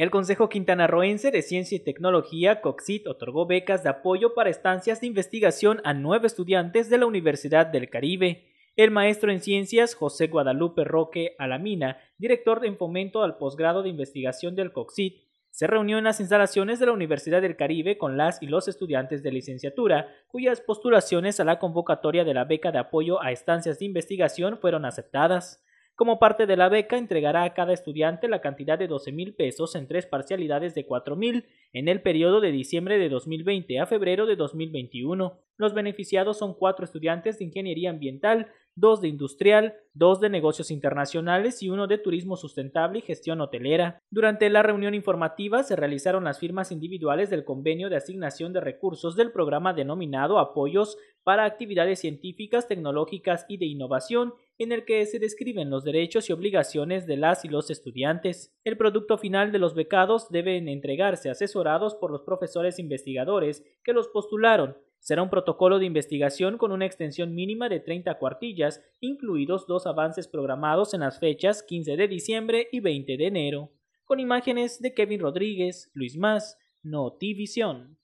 El Consejo Quintanarroense de Ciencia y Tecnología, COXIT, otorgó becas de apoyo para estancias de investigación a nueve estudiantes de la Universidad del Caribe. El maestro en ciencias José Guadalupe Roque Alamina, director de fomento al posgrado de investigación del COXIT, se reunió en las instalaciones de la Universidad del Caribe con las y los estudiantes de licenciatura, cuyas postulaciones a la convocatoria de la beca de apoyo a estancias de investigación fueron aceptadas. Como parte de la beca, entregará a cada estudiante la cantidad de 12 mil pesos en tres parcialidades de 4 mil en el periodo de diciembre de 2020 a febrero de 2021. Los beneficiados son cuatro estudiantes de ingeniería ambiental, dos de industrial, dos de negocios internacionales y uno de turismo sustentable y gestión hotelera. Durante la reunión informativa se realizaron las firmas individuales del convenio de asignación de recursos del programa denominado Apoyos para actividades científicas, tecnológicas y de innovación en el que se describen los derechos y obligaciones de las y los estudiantes. El producto final de los becados deben entregarse asesorados por los profesores investigadores que los postularon. Será un protocolo de investigación con una extensión mínima de 30 cuartillas, incluidos dos avances programados en las fechas 15 de diciembre y 20 de enero, con imágenes de Kevin Rodríguez, Luis Más, Notivisión.